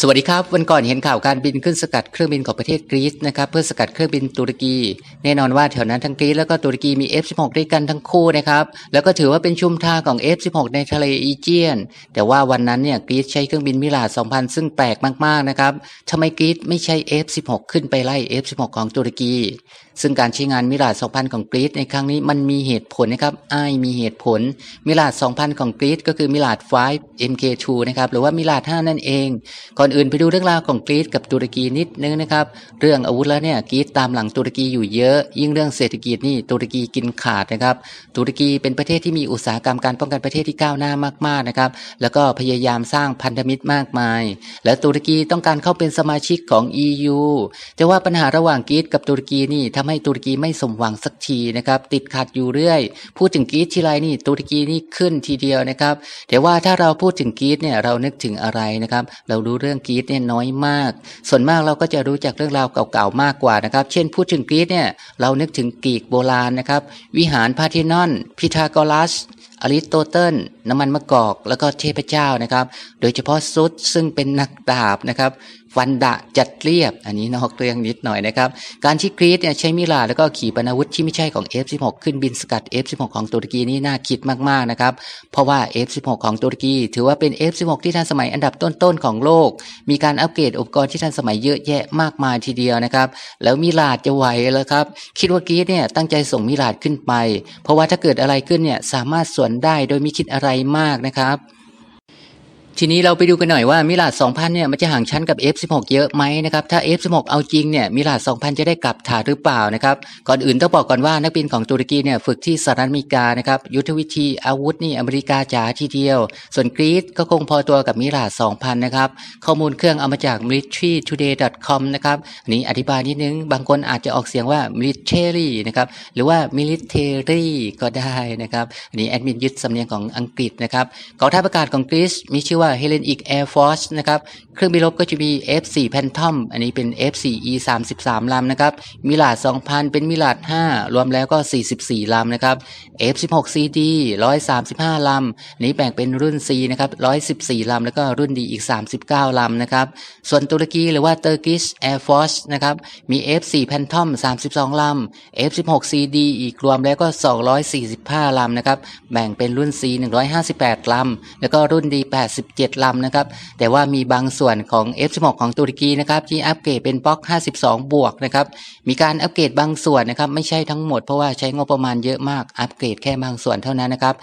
สวัสดีครับ วันก่อนเห็นข่าวการบินขึ้นสกัดเครื่องบินของประเทศกรีซนะครับเพื่อสกัดเครื่องบินตุรกีแน่นอนว่าแถวนั้นทั้งกรีซแล้วก็ตุรกีมี F16 ด้วยกันทั้งคู่นะครับแล้วก็ถือว่าเป็นชุมทางของ F16 ในทะเลอีเจียน แต่ว่าวันนั้นเนี่ยกรีซใช้เครื่องบินมิลาด2000ซึ่งแปลกมากๆนะครับทำไมกรีซไม่ใช้ F16 ขึ้นไปไล่ F16 ของตุรกี ซึ่งการใช้งานมิลาด2000ของกรีซในครั้งนี้มันมีเหตุผลนะครับอ้ายมีเหตุผลมิลาด2000ของกรีซก็คือมิลาด5 MK2 นะครับหรือว่ามิลาด5นั่นเองก็อนอื่นไปดูเรื่องราวของกรีซกับตุรกีนิดนึงนะครับเรื่องอาวุธแล้วเนี่ยกรีซตามหลังตุรกีอยู่เยอะ ยิ่งเรื่องเศรษฐกิจนี่ตุรกีกินขาดนะครับตุรกีเป็นประเทศที่มีอุตสาหกรรมการป้องกันประเทศที่ก้าวหน้ามากๆนะครับแล้วก็พยายามสร้างพันธมิตรมากมาย และตุรกีต้องการเข้าเป็นสมาชิกของ EU แต่ว่าปัญหาระหว่างกรีซกับตุรกีนี่ทำให้ตุรกีไม่สมหวังสักทีนะครับติดขัดอยู่เรื่อย พูดถึงกรีซทีไรนี่ตุรกีนี่ขึ้นทีเดียวนะครับแต่ว่าถ้าเราพูดถึงกรีซเนี่ยเรานึกถึงอะไรนะครับเรารู้เรื่องื่องกรีซเนี่ยน้อยมาก ส่วนมากเราก็จะรู้จักเรื่องราวเก่าๆมากกว่านะครับ เช่นพูดถึงกรีซเนี่ย เรานึกถึงกรีกโบราณนะครับ วิหารพาธ์เนอน พิทาโกรัสอริสโตเติลน้ำมันมะกอกแล้วก็เทพเจ้านะครับ โดยเฉพาะซุดซึ่งเป็นนักดาบนะครับฟันดะจัดเรียบอันนี้นอกเรื่องนิดหน่อยนะครับ การที่กรีซเนี่ยใช้มิลาแล้วก็ขี่ปนาวุธที่ไม่ใช่ของ F16 ขึ้นบินสกัด F16 ของตุรกีนี่น่าคิดมากๆนะครับ เพราะว่า F16 ของตุรกี ถือว่าเป็น F16 ที่ทันสมัยอันดับต้นๆของโลก มีการอัปเกรดอุปกรณ์ที่ทันสมัยเยอะแยะมากมายทีเดียวนะครับแล้วมิลาจะไหวแล้วครับคิดว่ากรีซเนี่ยตั้งใจส่งมิลาขึ้นไป เพราะว่าถ้าเกิดอะไรขึ้นเนี่ยสามารถสวนได้โดยไม่คิดอะไรมากนะครับทีนี้เราไปดูกันหน่อยว่ามิลาด 2,000เนี่ยมันจะห่างชั้นกับ F16 เยอะไหมนะครับถ้า F16 เอาจริงเนี่ยมิลาด 2,000 จะได้กลับฐานหรือเปล่านะครับก่อนอื่นต้องบอกก่อนว่านักบินของตุรกีเนี่ยฝึกที่สหรัฐอเมริกานะครับยุทธวิธีอาวุธนี่อเมริกาจ๋าทีเดียว ส่วนกรีซก็คงพอตัวกับมิลาด 2,000 นะครับ ข้อมูลเครื่องเอามาจาก militarytoday.com นะครับนี่อธิบายนิดนึงบางคนอาจจะออกเสียงว่า military นะครับหรือว่า military ก็ได้นะครับนี่แอดมินยึดสำเนียงของอังกฤษนะครับกองทัพอากาศของกรีซมีชื่อว่าว่า Helen X Air Force นะครับเครื่องบินรบก็จะมี F4 Phantom อันนี้เป็น F4 E33 ลำนะครับมิลาด 2,000 เป็นมิลาด 5 รวมแล้วก็ 44 ลำนะครับ F16 CD 135 ลำนี้แบ่งเป็นรุ่น C นะครับ 114 ลำ แล้วก็รุ่นดีอีก 39 ลำนะครับส่วนตุรกีหรือว่า Turkish Air Force นะครับ มี F4 Phantom 32 ลำ F16 CD อีกรวมแล้วก็ 245 ลำนะครับแบ่งเป็นรุ่น C 158 ลำ แล้วก็รุ่นดี87จ็ดลำนะครับ แต่ว่ามีบางส่วนของ F16 ของตุรกีนะครับ ที่อัปเกรดเป็นป๊อก 52 บวกนะครับ มีการอัปเกรดบางส่วนนะครับ ไม่ใช่ทั้งหมดเพราะว่าใช้งบประมาณเยอะมาก อัปเกรดแค่บางส่วนเท่านั้นนะครับ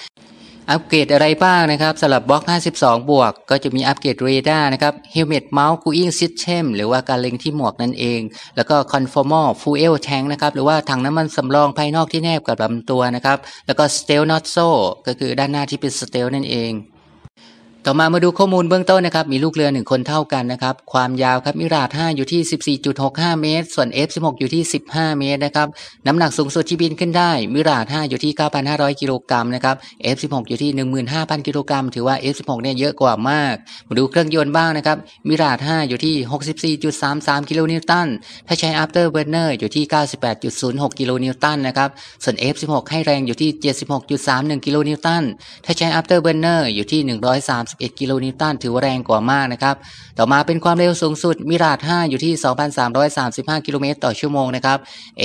อัปเกรดอะไรบ้างนะครับสำหรับบล็อก52 บวก ก็จะมีอัปเกรดเรดาร์นะครับเฮลเมตเมาส์ c ูอิ i n g s y s t หรือว่าการเล็งที่หมวกนั่นเอง แล้วก็คอนฟอร์มอลฟูเอลแทงนะครับหรือว่าถังน้ำมันสำรองภายนอกที่แนบกับลำตัวนะครับแล้วก็สเตลนอตโซก็คือด้านหน้าที่เป็นสเตลนั่นเองต่อมามาดูข้อมูลเบื้องต้นนะครับ มีลูกเรือหนึ่งคนเท่ากันนะครับ ความยาวครับ มิราด5อยู่ที่ 14.65 เมตร ส่วน F16 อยู่ที่ 15 เมตรนะครับ น้ำหนักสูงสุดที่บินขึ้นได้ มิราด5อยู่ที่ 9,500 กิโลกรัมนะครับ F16 อยู่ที่ 15,000 กิโลกรัม ถือว่า F16 เนี่ย เยอะกว่ามาก มาดูเครื่องยนต์บ้างนะครับ มิราด 5 อยู่ที่ 64.33 กิโลนิวตัน ถ้าใช้อัเตอร์เบรนเนอร์อยู่ที่ 98.06 กิโลนิวตันนะครับ ส่วน F16 ให้แรงอยู่ที่76.31กิโลนิวตันถ้าใช้เตอร์เบรนเนอยู่ที่ 1 3 91กิโลนิวตันถือว่าแรงกว่ามากนะครับ ต่อมาเป็นความเร็วสูงสุด มิราด5อยู่ที่ 2,335กิโลเมตรต่อชั่วโมงนะครับ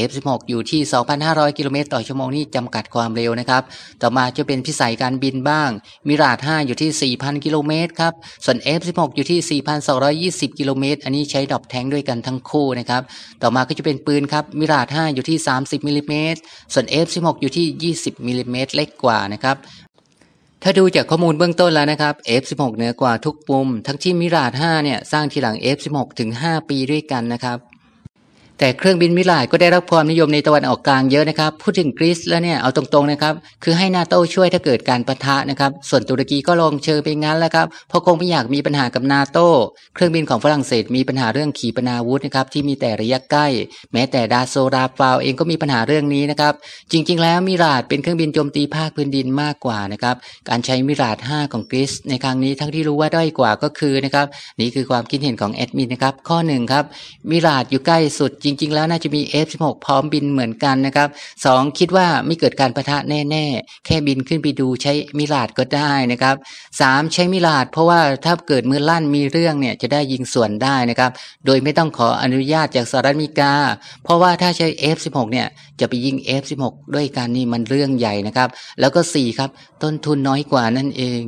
F16 อยู่ที่ 2,500 กิโลเมตรต่อชั่วโมงนี่จำกัดความเร็วนะครับ ต่อมาจะเป็นพิสัยการบินบ้างมิราด5อยู่ที่ 4,000กิโลเมตรครับ ส่วน F16 อยู่ที่ 4,220กิโลเมตรอันนี้ใช้ดอบแทงด้วยกันทั้งคู่นะครับ ต่อมาก็จะเป็นปืนครับมิราด5อยู่ที่ 30มิลลิเมตร ส่วน F16 อยู่ที่ 20มิลลิเมตรเล็กกว่านะครับถ้าดูจากข้อมูลเบื้องต้นแล้วนะครับ F16 เหนือกว่าทุกปุ่มทั้งที่มิราด5เนี่ยสร้างทีหลัง F16 ถึง 5 ปีด้วยกันนะครับแต่เครื่องบินมิลายก็ได้รับความนิยมในตะวันออกกลางเยอะนะครับ พูดถึงกรีซแล้วเนี่ย เอาตรงๆนะครับ คือให้นาโต้ช่วยถ้าเกิดการประทะนะครับ ส่วนตุรกีก็ลงเชิญไปงั้นแล้วครับ เพราะคงไม่อยากมีปัญหากับนาโต้เครื่องบินของฝรั่งเศสมีปัญหาเรื่องขีปนาวุธนะครับ ที่มีแต่ระยะใกล้ แม้แต่ดาโซราฟาวเองก็มีปัญหาเรื่องนี้นะครับจริงๆ แล้วมิราดเป็นเครื่องบินโจมตีภาคพื้นดินมากกว่านะครับการใช้มิราด5ของกรีซในครั้งนี้ทั้งที่รู้ว่าด้อยกว่าก็คือนะครับนี่คือความคิดเห็นของแอดมินนะครับข้อ1ครับมิราดอยู่ใกล้สุดจริงๆ แล้วน่าจะมี F16 พร้อมบินเหมือนกันนะครับสองคิดว่าไม่เกิดการประทะแน่ๆ แค่บินขึ้นไปดูใช้มิลาดก็ได้นะครับสามใช้มิลาด เพราะว่าถ้าเกิดมือลั่นมีเรื่องเนี่ยจะได้ยิงส่วนได้นะครับ โดยไม่ต้องขออนุญาตจากสหรัฐอเมริกา เพราะว่าถ้าใช้ F16 เนี่ยจะไปยิง F16 ด้วยกันนี่มันเรื่องใหญ่นะครับแล้วก็4ครับต้นทุนน้อยกว่านั่นเอง